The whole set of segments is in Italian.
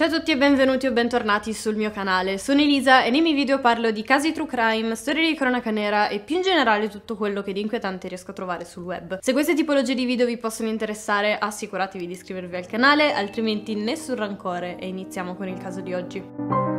Ciao a tutti e benvenuti o bentornati sul mio canale, sono Elisa e nei miei video parlo di casi true crime, storie di cronaca nera e più in generale tutto quello che di inquietante riesco a trovare sul web. Se queste tipologie di video vi possono interessare assicuratevi di iscrivervi al canale, altrimenti nessun rancore e iniziamo con il caso di oggi.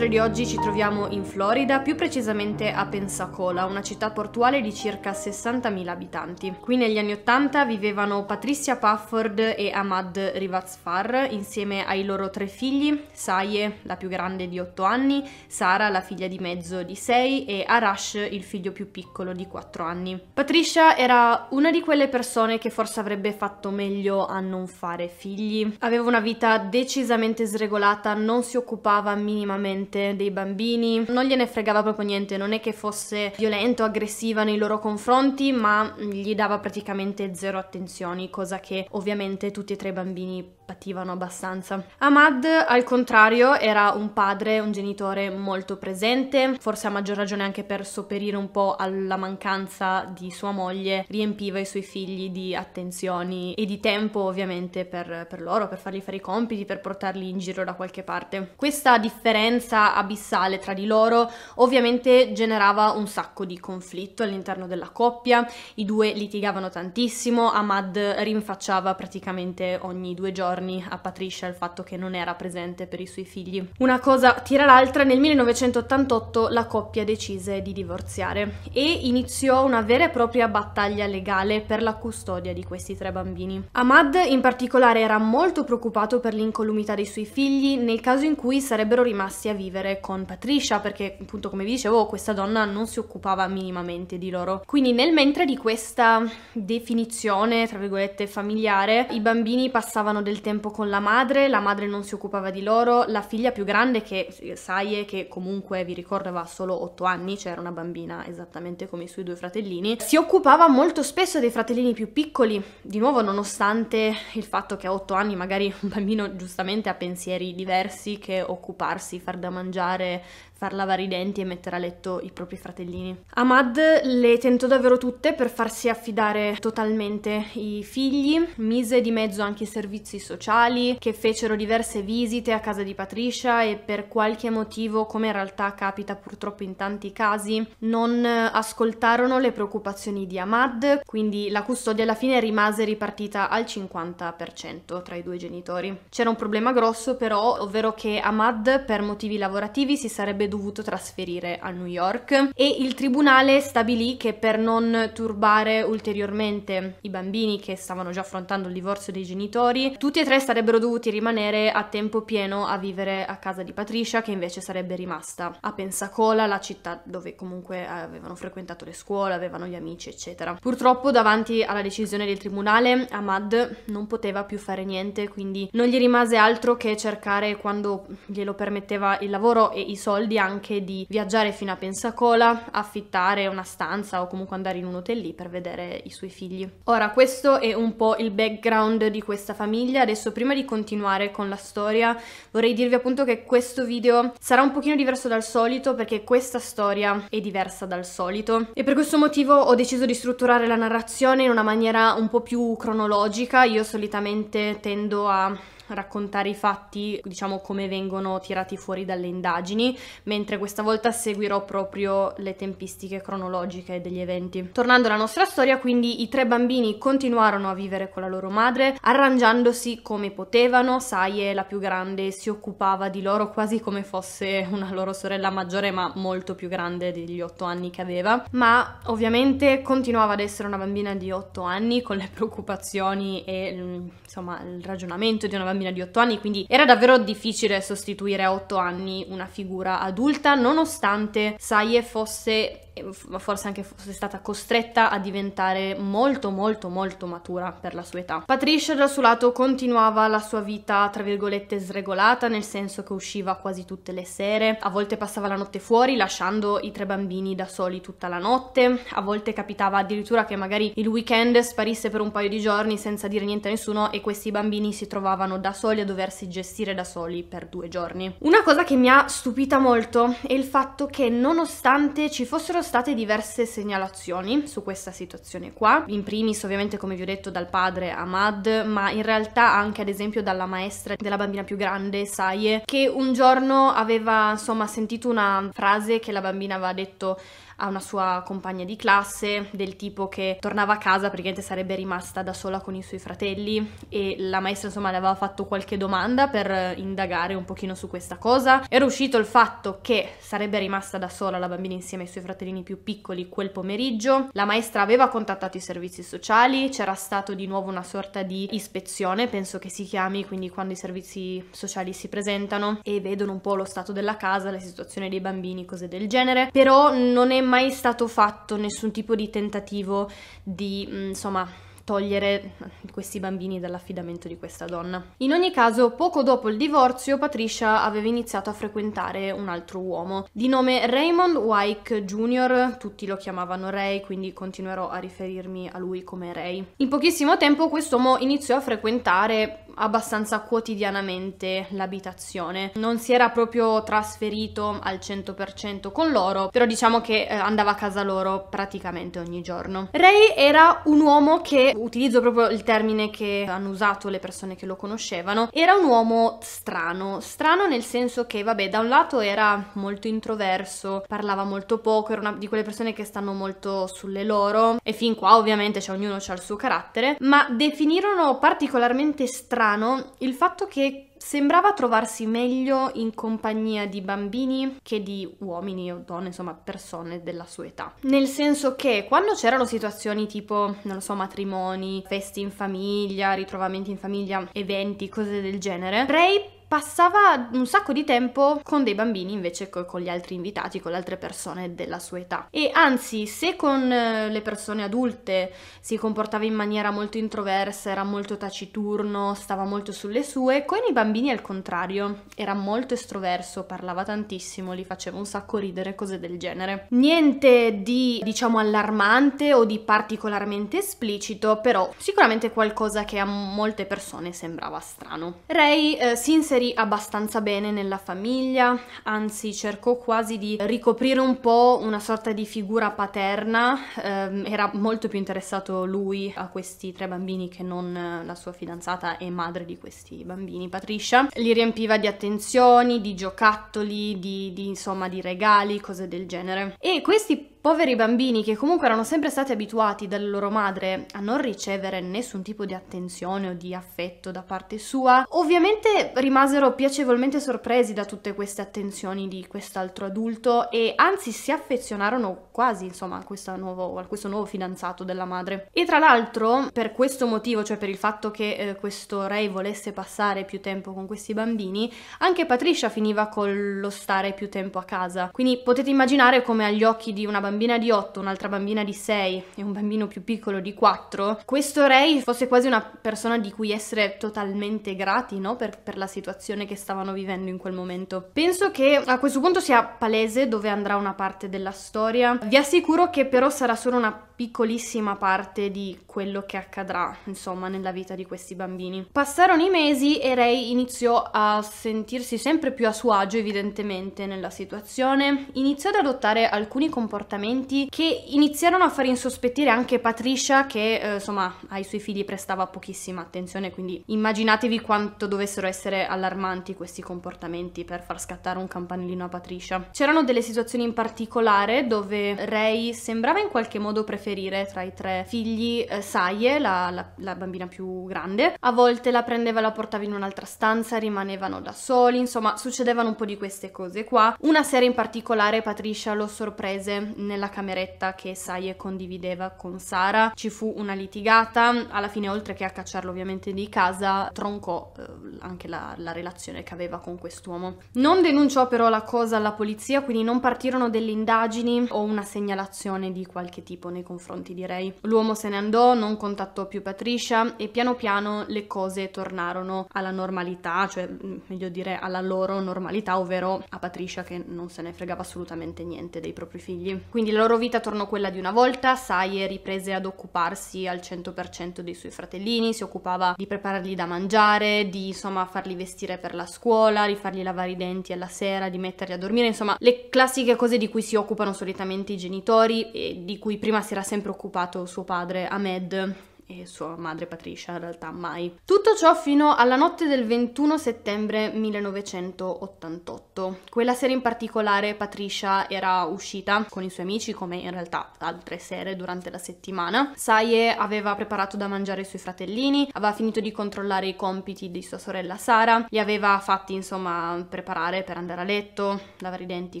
storia di oggi ci troviamo in Florida, più precisamente a Pensacola, una città portuale di circa 60.000 abitanti. Qui negli anni 80 vivevano Patricia Pafford e Ahmad Rivazfar insieme ai loro tre figli, Saye, la più grande di 8 anni, Sara, la figlia di mezzo di 6 e Arash, il figlio più piccolo di 4 anni. Patricia era una di quelle persone che forse avrebbe fatto meglio a non fare figli. Aveva una vita decisamente sregolata, non si occupava minimamente niente dei bambini, non gliene fregava proprio niente, non è che fosse violento, aggressiva nei loro confronti, ma gli dava praticamente zero attenzioni, cosa che ovviamente tutti e tre i bambini pativano abbastanza. Ahmad, al contrario, era un padre, un genitore molto presente, forse a maggior ragione anche per sopperire un po' alla mancanza di sua moglie, riempiva i suoi figli di attenzioni e di tempo ovviamente per, per loro, per fargli fare i compiti, per portarli in giro da qualche parte. Questa differenza abissale tra di loro ovviamente generava un sacco di conflitto all'interno della coppia, i due litigavano tantissimo, Ahmad rinfacciava praticamente ogni due giorni giorni a Patricia il fatto che non era presente per i suoi figli. Una cosa tira l'altra, nel 1988 la coppia decise di divorziare e iniziò una vera e propria battaglia legale per la custodia di questi tre bambini. Ahmad in particolare era molto preoccupato per l'incolumità dei suoi figli nel caso in cui sarebbero rimasti a vivere con Patricia perché appunto come vi dicevo questa donna non si occupava minimamente di loro. Quindi nel mentre di questa definizione tra virgolette familiare i bambini passavano del tempo con la madre, la madre non si occupava di loro, la figlia più grande che Saie, che comunque vi ricordo aveva solo 8 anni, cioè era una bambina esattamente come i suoi due fratellini, si occupava molto spesso dei fratellini più piccoli, di nuovo nonostante il fatto che a 8 anni magari un bambino giustamente ha pensieri diversi che occuparsi, far da mangiare, far lavare i denti e mettere a letto i propri fratellini. Ahmad le tentò davvero tutte per farsi affidare totalmente i figli, mise di mezzo anche i servizi sociali che fecero diverse visite a casa di Patricia e per qualche motivo, come in realtà capita purtroppo in tanti casi, non ascoltarono le preoccupazioni di Ahmad, quindi la custodia alla fine rimase ripartita al 50% tra i due genitori. C'era un problema grosso però, ovvero che Ahmad per motivi lavorativi si sarebbe dovuto trasferire a New York e il tribunale stabilì che per non turbare ulteriormente i bambini che stavano già affrontando il divorzio dei genitori, tutti e tre sarebbero dovuti rimanere a tempo pieno a vivere a casa di Patricia che invece sarebbe rimasta a Pensacola, la città dove comunque avevano frequentato le scuole, avevano gli amici eccetera. Purtroppo davanti alla decisione del tribunale Ahmad non poteva più fare niente quindi non gli rimase altro che cercare quando glielo permetteva il lavoro e i soldi possibili anche di viaggiare fino a Pensacola, affittare una stanza o comunque andare in un hotel lì per vedere i suoi figli. Ora, questo è un po' il background di questa famiglia. Adesso, prima di continuare con la storia, vorrei dirvi appunto che questo video sarà un pochino diverso dal solito perché questa storia è diversa dal solito e per questo motivo ho deciso di strutturare la narrazione in una maniera un po' più cronologica. Io solitamente tendo a raccontare i fatti, diciamo come vengono tirati fuori dalle indagini, mentre questa volta seguirò proprio le tempistiche cronologiche degli eventi. Tornando alla nostra storia, quindi i tre bambini continuarono a vivere con la loro madre, arrangiandosi come potevano, Saie, la più grande, si occupava di loro quasi come fosse una loro sorella maggiore, ma molto più grande degli otto anni che aveva, ma ovviamente continuava ad essere una bambina di otto anni con le preoccupazioni e insomma il ragionamento di una bambina di otto anni, quindi era davvero difficile sostituire a otto anni una figura adulta adulta nonostante Saie fosse ma forse anche fosse stata costretta a diventare molto molto molto matura per la sua età. Patricia dal suo lato continuava la sua vita tra virgolette sregolata, nel senso che usciva quasi tutte le sere, a volte passava la notte fuori lasciando i tre bambini da soli tutta la notte, a volte capitava addirittura che magari il weekend sparisse per un paio di giorni senza dire niente a nessuno e questi bambini si trovavano da soli a doversi gestire da soli per due giorni. Una cosa che mi ha stupita molto è il fatto che nonostante ci fossero state diverse segnalazioni su questa situazione qua, in primis ovviamente come vi ho detto dal padre Ahmad, ma in realtà anche ad esempio dalla maestra della bambina più grande, Saie, che un giorno aveva insomma sentito una frase che la bambina aveva detto a una sua compagna di classe, del tipo che tornava a casa praticamente sarebbe rimasta da sola con i suoi fratelli e la maestra insomma le aveva fatto qualche domanda per eh, indagare un pochino su questa cosa. Era uscito il fatto che sarebbe rimasta da sola la bambina insieme ai suoi fratellini più piccoli quel pomeriggio. La maestra aveva contattato i servizi sociali, c'era stato di nuovo una sorta di ispezione, penso che si chiami, quindi quando i servizi sociali si presentano e vedono un po' lo stato della casa, la situazione dei bambini, cose del genere, però non è mai stato fatto nessun tipo di tentativo di, mm, insomma, togliere eh, questi bambini dall'affidamento di questa donna. In ogni caso, poco dopo il divorzio, Patricia aveva iniziato a frequentare un altro uomo di nome Raymond Wyke Jr., tutti lo chiamavano Ray, quindi continuerò a riferirmi a lui come Ray. In pochissimo tempo quest'uomo iniziò a frequentare abbastanza quotidianamente l'abitazione. Non si era proprio trasferito al 100% con loro, però diciamo che eh, andava a casa loro praticamente ogni giorno. Ray era un uomo che utilizzo proprio il termine che hanno usato le persone che lo conoscevano, era un uomo strano, strano nel senso che vabbè da un lato era molto introverso, parlava molto poco, era una di quelle persone che stanno molto sulle loro e fin qua ovviamente cioè, ognuno ha il suo carattere, ma definirono particolarmente strano il fatto che Sembrava trovarsi meglio in compagnia di bambini che di uomini o donne, insomma persone della sua età. Nel senso che quando c'erano situazioni tipo, non lo so, matrimoni, feste in famiglia, ritrovamenti in famiglia, eventi, cose del genere, Ray passava un sacco di tempo con dei bambini invece che con gli altri invitati, con le altre persone della sua età. E anzi, se con eh, le persone adulte si comportava in maniera molto introversa, era molto taciturno, stava molto sulle sue, con i bambini al contrario, era molto estroverso, parlava tantissimo, li faceva un sacco ridere, cose del genere. Niente di, diciamo, allarmante o di particolarmente esplicito, però sicuramente qualcosa che a molte persone sembrava strano. Ray eh, si inserì inserì abbastanza bene nella famiglia, anzi cercò quasi di ricoprire un po' una sorta di figura paterna, eh, era molto più interessato lui a questi tre bambini che non la sua fidanzata e madre di questi bambini, Patricia. Li riempiva di attenzioni, di giocattoli, di, di insomma di regali, cose del genere. E questi Poveri bambini che comunque erano sempre stati abituati dalla loro madre a non ricevere nessun tipo di attenzione o di affetto da parte sua, ovviamente rimasero piacevolmente sorpresi da tutte queste attenzioni di quest'altro adulto e anzi si affezionarono quasi insomma a, nuovo, a questo nuovo fidanzato della madre. E tra l'altro per questo motivo, cioè per il fatto che eh, questo re volesse passare più tempo con questi bambini, anche Patricia finiva con lo stare più tempo a casa. Quindi potete immaginare come agli occhi di una bambina bambina di 8, un'altra bambina di 6 e un bambino più piccolo di 4, questo Ray fosse quasi una persona di cui essere totalmente grati no? per, per la situazione che stavano vivendo in quel momento. Penso che a questo punto sia palese dove andrà una parte della storia. Vi assicuro che però sarà solo una piccolissima parte di quello che accadrà, insomma, nella vita di questi bambini. Passarono i mesi e Ray iniziò a sentirsi sempre più a suo agio, evidentemente, nella situazione. Iniziò ad adottare alcuni comportamenti comportamenti che iniziarono a far insospettire anche Patricia che eh, insomma ai suoi figli prestava pochissima attenzione, quindi immaginatevi quanto dovessero essere allarmanti questi comportamenti per far scattare un campanellino a Patricia. C'erano delle situazioni in particolare dove Ray sembrava in qualche modo preferire tra i tre figli eh, Saie, la, la, la bambina più grande, a volte la prendeva e la portava in un'altra stanza, rimanevano da soli, insomma succedevano un po' di queste cose qua. Una serie in particolare Patricia lo sorprese nel nella cameretta che Saie condivideva con Sara. Ci fu una litigata, alla fine oltre che a cacciarlo ovviamente di casa, troncò eh, anche la, la relazione che aveva con quest'uomo. Non denunciò però la cosa alla polizia, quindi non partirono delle indagini o una segnalazione di qualche tipo nei confronti di Ray. L'uomo se ne andò, non contattò più Patricia e piano piano le cose tornarono alla normalità, cioè mm, meglio dire alla loro normalità, ovvero a Patricia che non se ne fregava assolutamente niente dei propri figli. Quindi la loro vita tornò quella di una volta, Saie riprese ad occuparsi al 100% dei suoi fratellini, si occupava di preparargli da mangiare, di insomma farli vestire per la scuola, di fargli lavare i denti alla sera, di metterli a dormire, insomma le classiche cose di cui si occupano solitamente i genitori e di cui prima si era sempre occupato suo padre Ahmed e sua madre Patricia in realtà mai. Tutto ciò fino alla notte del 21 settembre 1988. Quella sera in particolare Patricia era uscita con i suoi amici come in realtà altre sere durante la settimana. Saie aveva preparato da mangiare i suoi fratellini, aveva finito di controllare i compiti di sua sorella Sara, li aveva fatti insomma preparare per andare a letto, lavare i denti,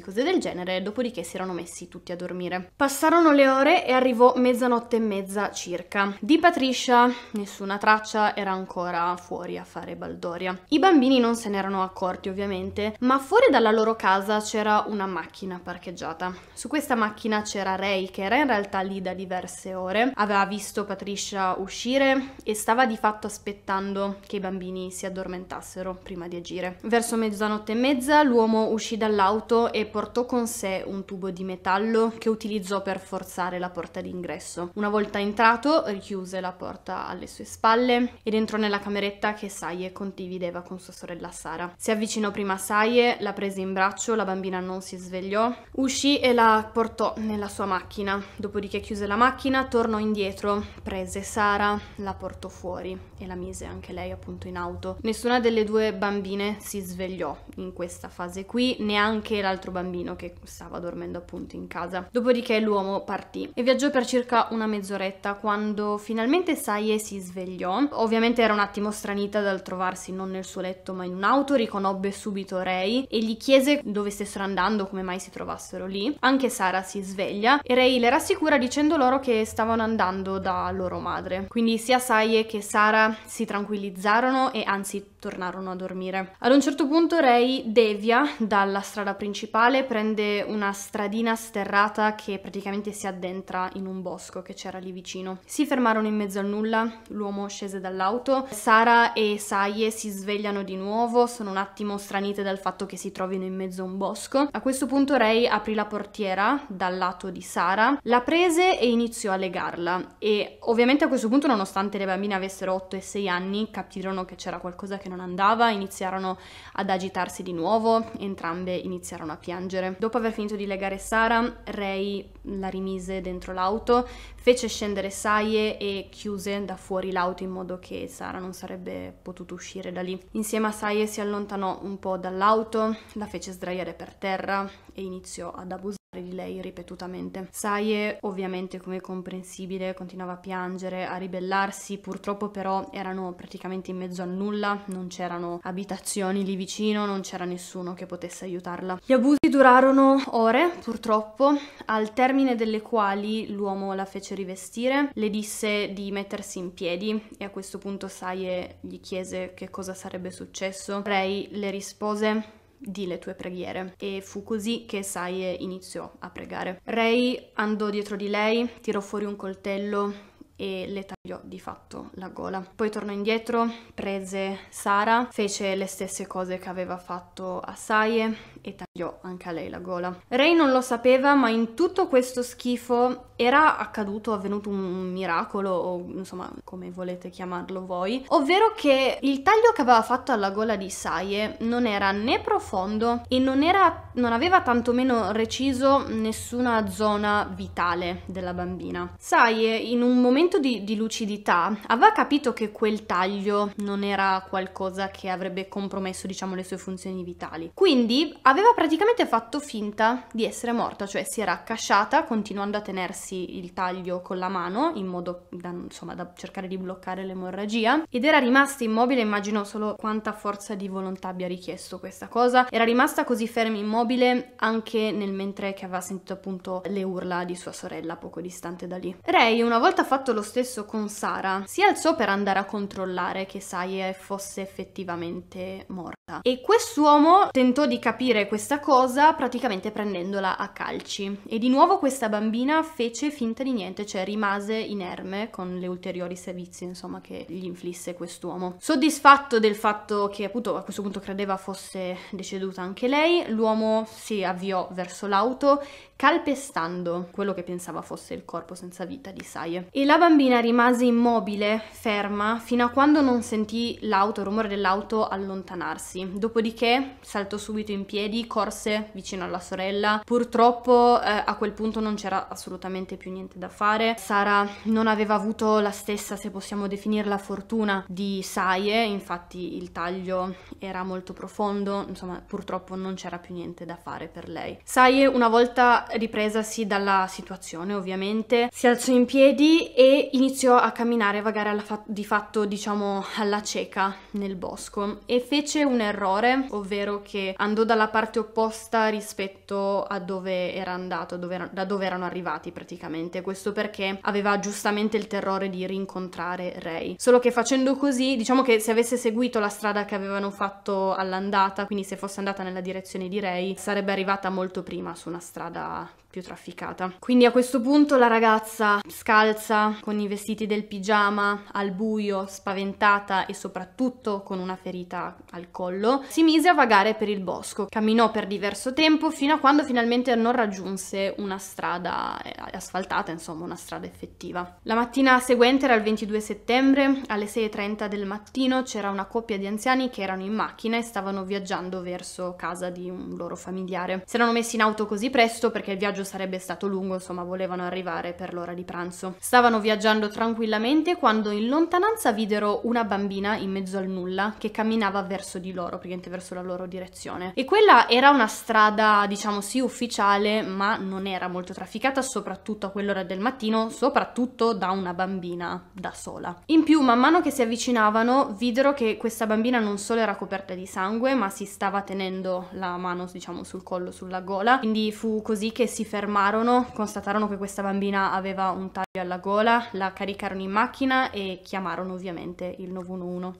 cose del genere, dopodiché si erano messi tutti a dormire. Passarono le ore e arrivò mezzanotte e mezza circa. Di Patricia Triscia nessuna traccia era ancora fuori a fare baldoria. I bambini non se ne erano accorti ovviamente, ma fuori dalla loro casa c'era una macchina parcheggiata. Su questa macchina c'era Ray che era in realtà lì da diverse ore, aveva visto Patricia uscire e stava di fatto aspettando che i bambini si addormentassero prima di agire. Verso mezzanotte e mezza l'uomo uscì dall'auto e portò con sé un tubo di metallo che utilizzò per forzare la porta d'ingresso. Una volta entrato richiuse la porta alle sue spalle ed entrò nella cameretta che Saie condivideva con sua sorella Sara. Si avvicinò prima a Saie, la prese in braccio, la bambina non si svegliò, uscì e la portò nella sua macchina. Dopodiché chiuse la macchina, tornò indietro, prese Sara, la portò fuori e la mise anche lei appunto in auto. Nessuna delle due bambine si svegliò in questa fase qui, neanche l'altro bambino che stava dormendo appunto in casa. Dopodiché l'uomo partì e viaggiò per circa una mezz'oretta quando finalmente Finalmente Saie si svegliò, ovviamente era un attimo stranita dal trovarsi non nel suo letto ma in un'auto, riconobbe subito Ray e gli chiese dove stessero andando, come mai si trovassero lì. Anche Sara si sveglia e Ray le rassicura dicendo loro che stavano andando da loro madre. Quindi sia Saie che Sara si tranquillizzarono e anzi tornarono a dormire. Ad un certo punto Ray devia dalla strada principale, prende una stradina sterrata che praticamente si addentra in un bosco che c'era lì vicino. Si fermarono in mezzo al nulla l'uomo scese dall'auto. Sara e Saie si svegliano di nuovo, sono un attimo stranite dal fatto che si trovino in mezzo a un bosco. A questo punto Ray aprì la portiera dal lato di Sara, la prese e iniziò a legarla e ovviamente a questo punto nonostante le bambine avessero 8 e 6 anni capirono che c'era qualcosa che non andava, iniziarono ad agitarsi di nuovo, entrambe iniziarono a piangere. Dopo aver finito di legare Sara, Ray la rimise dentro l'auto, fece scendere Saie e chiuse da fuori l'auto in modo che Sara non sarebbe potuto uscire da lì. Insieme a Saie si allontanò un po' dall'auto, la fece sdraiare per terra e iniziò ad abusare di lei ripetutamente. Saie, ovviamente come comprensibile, continuava a piangere, a ribellarsi, purtroppo però erano praticamente in mezzo a nulla, non c'erano abitazioni lì vicino, non c'era nessuno che potesse aiutarla. Gli abusi durarono ore, purtroppo, al termine delle quali l'uomo la fece rivestire, le disse di mettersi in piedi e a questo punto Saie gli chiese che cosa sarebbe successo. Ray le rispose di le tue preghiere. E fu così che Saie iniziò a pregare. Ray andò dietro di lei, tirò fuori un coltello e le tagliò gli ho di fatto la gola. Poi tornò indietro, prese Sara, fece le stesse cose che aveva fatto a Saie e tagliò anche a lei la gola. Ray non lo sapeva, ma in tutto questo schifo era accaduto, avvenuto un miracolo, o insomma come volete chiamarlo voi, ovvero che il taglio che aveva fatto alla gola di Saie non era né profondo e non, era, non aveva tantomeno reciso nessuna zona vitale della bambina. Saie in un momento di, di lucidità lucidità, aveva capito che quel taglio non era qualcosa che avrebbe compromesso, diciamo, le sue funzioni vitali. Quindi aveva praticamente fatto finta di essere morta, cioè si era accasciata continuando a tenersi il taglio con la mano in modo da, insomma, da cercare di bloccare l'emorragia ed era rimasta immobile, immagino solo quanta forza di volontà abbia richiesto questa cosa. Era rimasta così ferma immobile anche nel mentre che aveva sentito appunto le urla di sua sorella poco distante da lì. Ray una volta fatto lo stesso con con Sara. Si alzò per andare a controllare che Saie fosse effettivamente morta. E quest'uomo tentò di capire questa cosa praticamente prendendola a calci. E di nuovo questa bambina fece finta di niente, cioè rimase inerme con le ulteriori servizi, insomma, che gli inflisse quest'uomo. Soddisfatto del fatto che appunto a questo punto credeva fosse deceduta anche lei, l'uomo si avviò verso l'auto calpestando quello che pensava fosse il corpo senza vita di Saie. E la bambina rimase rimase immobile, ferma, fino a quando non sentì l'auto, il rumore dell'auto allontanarsi. Dopodiché saltò subito in piedi, corse vicino alla sorella. Purtroppo eh, a quel punto non c'era assolutamente più niente da fare. Sara non aveva avuto la stessa, se possiamo definirla, fortuna di Saie, infatti il taglio era molto profondo, insomma purtroppo non c'era più niente da fare per lei. Saie una volta ripresasi dalla situazione ovviamente si alzò in piedi e iniziò a a camminare, a vagare fa di fatto diciamo alla cieca nel bosco e fece un errore, ovvero che andò dalla parte opposta rispetto a dove era andato, dove era, da dove erano arrivati praticamente, questo perché aveva giustamente il terrore di rincontrare Ray. Solo che facendo così, diciamo che se avesse seguito la strada che avevano fatto all'andata, quindi se fosse andata nella direzione di Ray, sarebbe arrivata molto prima su una strada più trafficata. Quindi a questo punto la ragazza scalza con i vestiti del del pigiama al buio, spaventata e soprattutto con una ferita al collo, si mise a vagare per il bosco. Camminò per diverso tempo fino a quando finalmente non raggiunse una strada eh, asfaltata, insomma una strada effettiva. La mattina seguente era il 22 settembre, alle 6.30 del mattino c'era una coppia di anziani che erano in macchina e stavano viaggiando verso casa di un loro familiare. Si erano messi in auto così presto perché il viaggio sarebbe stato lungo, insomma volevano arrivare per l'ora di pranzo. Stavano viaggiando tranquillamente tranquillamente quando in lontananza videro una bambina in mezzo al nulla che camminava verso di loro, praticamente verso la loro direzione. E quella era una strada, diciamo sì, ufficiale, ma non era molto trafficata, soprattutto a quell'ora del mattino, soprattutto da una bambina da sola. In più, man mano che si avvicinavano, videro che questa bambina non solo era coperta di sangue, ma si stava tenendo la mano, diciamo, sul collo, sulla gola. Quindi fu così che si fermarono, constatarono che questa bambina aveva un taglio alla gola, la caricarono caricarono in macchina e chiamarono ovviamente il 911.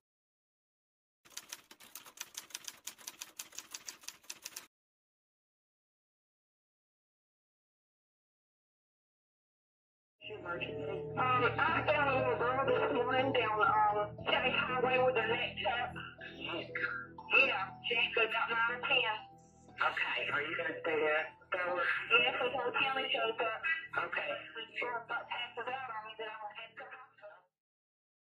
Um, Okay, are you gonna stay there? yes, the whole county shows Okay. Sure, but passes out on me that I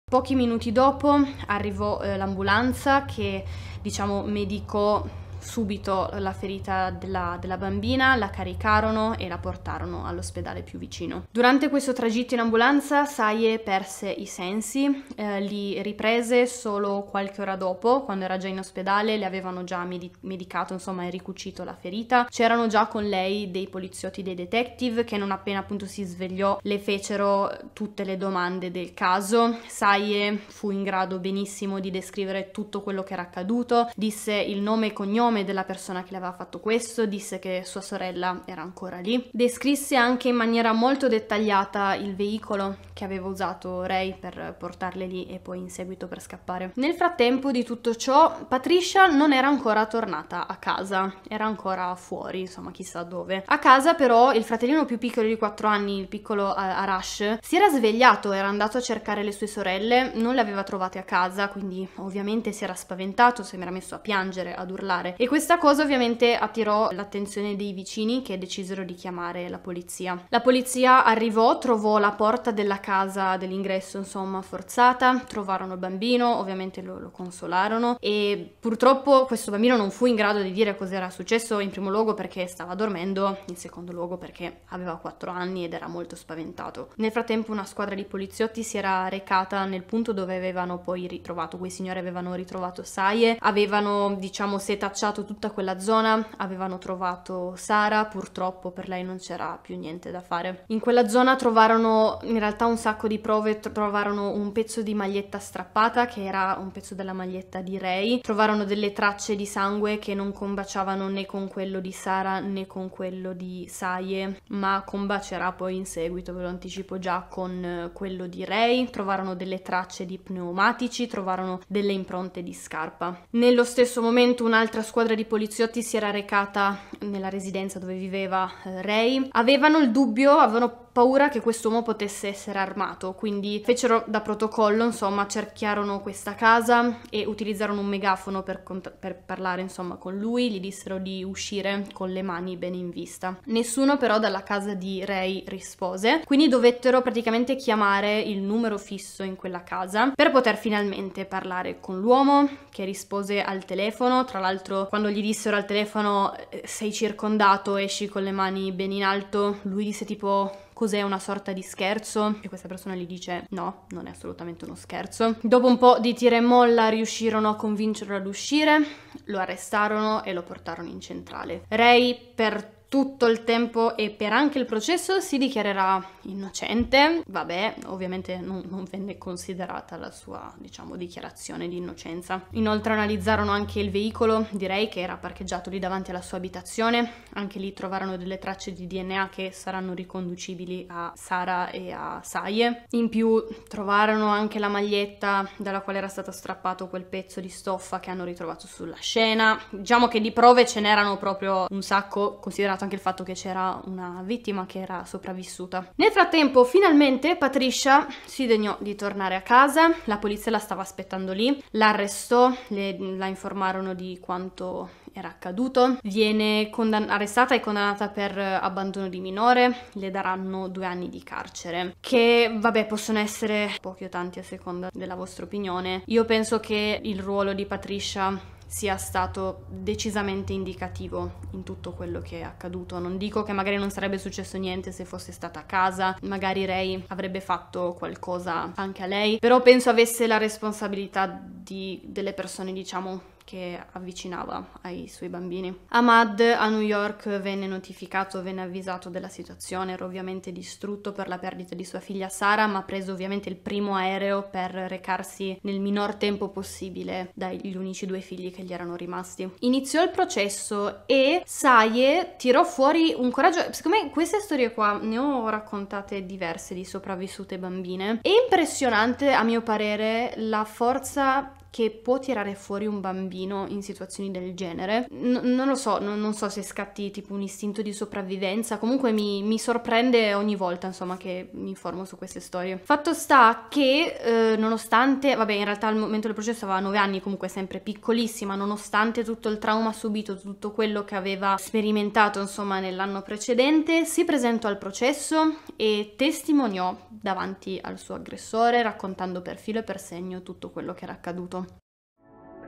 Pochi minuti dopo arrivò eh, l'ambulanza che diciamo medicò subito la ferita della, della bambina, la caricarono e la portarono all'ospedale più vicino. Durante questo tragitto in ambulanza Saie perse i sensi, eh, li riprese solo qualche ora dopo, quando era già in ospedale, le avevano già medicato, insomma, e ricucito la ferita. C'erano già con lei dei poliziotti, dei detective che non appena appunto si svegliò le fecero tutte le domande del caso. Saie fu in grado benissimo di descrivere tutto quello che era accaduto, disse il nome e cognome nome della persona che le aveva fatto questo, disse che sua sorella era ancora lì. Descrisse anche in maniera molto dettagliata il veicolo che aveva usato Ray per portarle lì e poi in seguito per scappare. Nel frattempo di tutto ciò, Patricia non era ancora tornata a casa, era ancora fuori, insomma chissà dove. A casa però il fratellino più piccolo di 4 anni, il piccolo Arash, si era svegliato, era andato a cercare le sue sorelle, non le aveva trovate a casa, quindi ovviamente si era spaventato, si era messo a piangere, ad urlare e questa cosa ovviamente attirò l'attenzione dei vicini che decisero di chiamare la polizia. La polizia arrivò, trovò la porta della casa dell'ingresso insomma forzata, trovarono il bambino, ovviamente lo, lo consolarono e purtroppo questo bambino non fu in grado di dire cos'era successo in primo luogo perché stava dormendo, in secondo luogo perché aveva 4 anni ed era molto spaventato. Nel frattempo una squadra di poliziotti si era recata nel punto dove avevano poi ritrovato, quei signori avevano ritrovato Saie, avevano diciamo setacciato tracciato tutta quella zona, avevano trovato Sara, purtroppo per lei non c'era più niente da fare. In quella zona trovarono in realtà un sacco di prove, trovarono un pezzo di maglietta strappata che era un pezzo della maglietta di Ray, trovarono delle tracce di sangue che non combaciavano né con quello di Sara né con quello di Saie, ma combacerà poi in seguito, ve lo anticipo già, con eh, quello di Ray, trovarono delle tracce di pneumatici, trovarono delle impronte di scarpa. Nello stesso momento un'altra scuola squadra di poliziotti si era recata nella residenza dove viveva eh, Ray, avevano il dubbio, avevano paura che quest'uomo potesse essere armato, quindi fecero da protocollo, insomma, cerchiarono questa casa e utilizzarono un megafono per, cont- per parlare, insomma, con lui, gli dissero di uscire con le mani bene in vista. Nessuno però dalla casa di Ray rispose, quindi dovettero praticamente chiamare il numero fisso in quella casa per poter finalmente parlare con l'uomo che rispose al telefono, tra l'altro quando gli dissero al telefono eh, sei circondato, esci con le mani ben in alto, lui disse tipo cos'è una sorta di scherzo e questa persona gli dice no, non è assolutamente uno scherzo. Dopo un po' di tira e molla riuscirono a convincerlo ad uscire, lo arrestarono e lo portarono in centrale. Ray per tutto il tempo e per anche il processo si dichiarerà innocente. Vabbè, ovviamente non, non, venne considerata la sua, diciamo, dichiarazione di innocenza. Inoltre analizzarono anche il veicolo, direi che era parcheggiato lì davanti alla sua abitazione. Anche lì trovarono delle tracce di DNA che saranno riconducibili a Sara e a Saie. In più trovarono anche la maglietta dalla quale era stato strappato quel pezzo di stoffa che hanno ritrovato sulla scena. Diciamo che di prove ce n'erano proprio un sacco, considerato spiegato anche il fatto che c'era una vittima che era sopravvissuta. Nel frattempo, finalmente, Patricia si degnò di tornare a casa, la polizia la stava aspettando lì, l'arrestò, arrestò, le, la informarono di quanto era accaduto, viene condann- arrestata e condannata per abbandono di minore, le daranno due anni di carcere, che vabbè possono essere pochi o tanti a seconda della vostra opinione. Io penso che il ruolo di Patricia sia stato decisamente indicativo in tutto quello che è accaduto. Non dico che magari non sarebbe successo niente se fosse stata a casa, magari Ray avrebbe fatto qualcosa anche a lei, però penso avesse la responsabilità di, delle persone, diciamo, che avvicinava ai suoi bambini. Ahmad a New York venne notificato, venne avvisato della situazione, era ovviamente distrutto per la perdita di sua figlia Sara, ma ha preso ovviamente il primo aereo per recarsi nel minor tempo possibile dagli unici due figli che gli erano rimasti. Iniziò il processo e Saie tirò fuori un coraggio, secondo me queste storie qua ne ho raccontate diverse di sopravvissute bambine. È impressionante a mio parere la forza che può tirare fuori un bambino in situazioni del genere. N- non lo so, non, non, so se scatti tipo un istinto di sopravvivenza, comunque mi, mi, sorprende ogni volta insomma che mi informo su queste storie. Fatto sta che eh, nonostante, vabbè in realtà al momento del processo aveva 9 anni, comunque sempre piccolissima, nonostante tutto il trauma subito, tutto quello che aveva sperimentato insomma nell'anno precedente, si presentò al processo e testimoniò davanti al suo aggressore raccontando per filo e per segno tutto quello che era accaduto.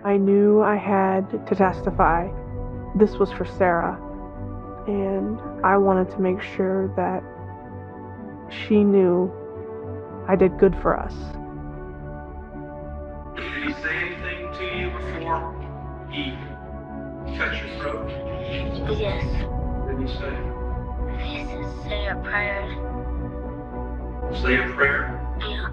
I knew I had to testify. This was for Sarah, and I wanted to make sure that she knew I did good for us. Did he say anything to you before he cut your throat? Yes. did he say? He said, say a prayer. Say a prayer? Yeah.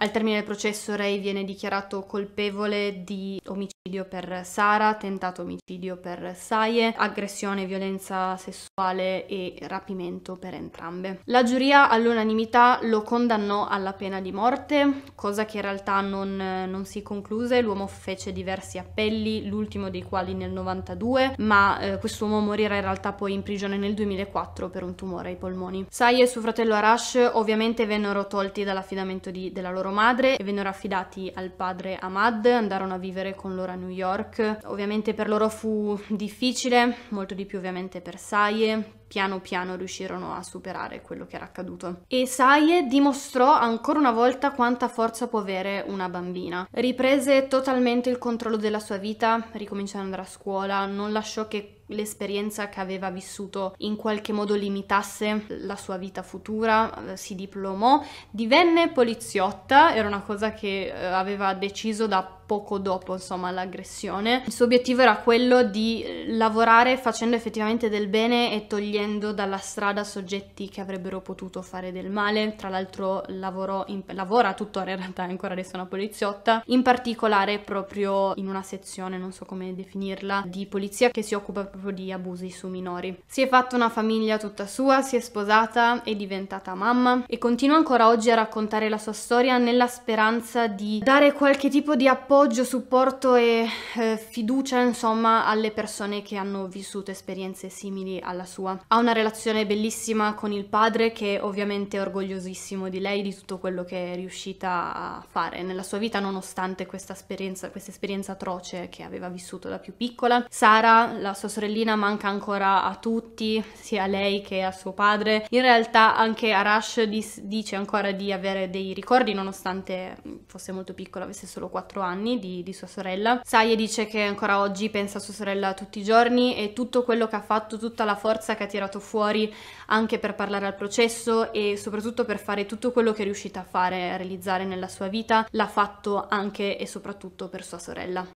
Al termine del processo Ray viene dichiarato colpevole di omicidio per Sara, tentato omicidio per Saie, aggressione, violenza sessuale e rapimento per entrambe. La giuria all'unanimità lo condannò alla pena di morte, cosa che in realtà non, non si concluse, l'uomo fece diversi appelli, l'ultimo dei quali nel 92, ma eh, quest'uomo morirà in realtà poi in prigione nel 2004 per un tumore ai polmoni. Saie e suo fratello Arash ovviamente vennero tolti dall'affidamento di, della loro loro madre e vennero affidati al padre Ahmad, andarono a vivere con loro a New York. Ovviamente per loro fu difficile, molto di più ovviamente per Saie, piano piano riuscirono a superare quello che era accaduto. E Saie dimostrò ancora una volta quanta forza può avere una bambina. Riprese totalmente il controllo della sua vita, ricominciò ad andare a scuola, non lasciò che l'esperienza che aveva vissuto in qualche modo limitasse la sua vita futura, eh, si diplomò, divenne poliziotta, era una cosa che eh, aveva deciso da poco dopo insomma l'aggressione. Il suo obiettivo era quello di eh, lavorare facendo effettivamente del bene e togliendo dalla strada soggetti che avrebbero potuto fare del male. Tra l'altro lavorò in, lavora tuttora in realtà ancora adesso una poliziotta, in particolare proprio in una sezione, non so come definirla, di polizia che si occupa proprio di abusi su minori. Si è fatta una famiglia tutta sua, si è sposata, è diventata mamma e continua ancora oggi a raccontare la sua storia nella speranza di dare qualche tipo di appoggio appoggio, supporto e eh, fiducia, insomma, alle persone che hanno vissuto esperienze simili alla sua. Ha una relazione bellissima con il padre che ovviamente è orgogliosissimo di lei, di tutto quello che è riuscita a fare nella sua vita nonostante questa esperienza, questa esperienza atroce che aveva vissuto da più piccola. Sara, la sua sorellina, manca ancora a tutti, sia a lei che a suo padre. In realtà anche Arash dice ancora di avere dei ricordi nonostante mm, fosse molto piccola, avesse solo 4 anni anni di, di sua sorella. Saie dice che ancora oggi pensa a sua sorella tutti i giorni e tutto quello che ha fatto, tutta la forza che ha tirato fuori anche per parlare al processo e soprattutto per fare tutto quello che è riuscita a fare, a realizzare nella sua vita, l'ha fatto anche e soprattutto per sua sorella.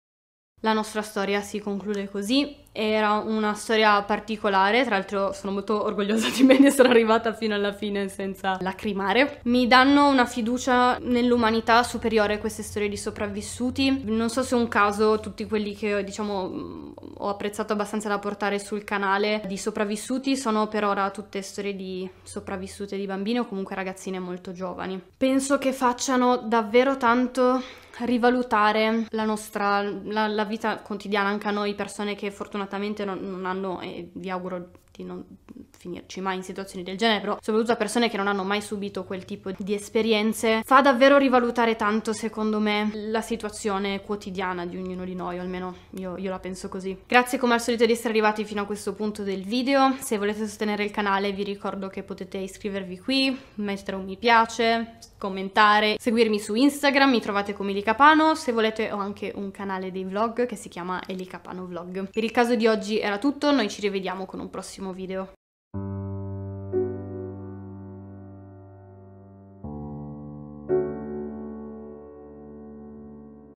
La nostra storia si conclude così, era una storia particolare, tra l'altro sono molto orgogliosa di me di essere arrivata fino alla fine senza lacrimare. Mi danno una fiducia nell'umanità superiore queste storie di sopravvissuti. Non so se è un caso tutti quelli che diciamo ho apprezzato abbastanza da portare sul canale di sopravvissuti sono per ora tutte storie di sopravvissute di bambini o comunque ragazzine molto giovani. Penso che facciano davvero tanto rivalutare la nostra la, la vita quotidiana anche a noi persone che fortunatamente fortunatamente non, non hanno, e vi auguro di non, finirci mai in situazioni del genere, però soprattutto a persone che non hanno mai subito quel tipo di esperienze, fa davvero rivalutare tanto, secondo me, la situazione quotidiana di ognuno di noi, o almeno io, io la penso così. Grazie come al solito di essere arrivati fino a questo punto del video, se volete sostenere il canale vi ricordo che potete iscrivervi qui, mettere un mi piace, commentare, seguirmi su Instagram, mi trovate come Elicapano, se volete ho anche un canale dei vlog che si chiama Elicapano Vlog. Per il caso di oggi era tutto, noi ci rivediamo con un prossimo video. thank you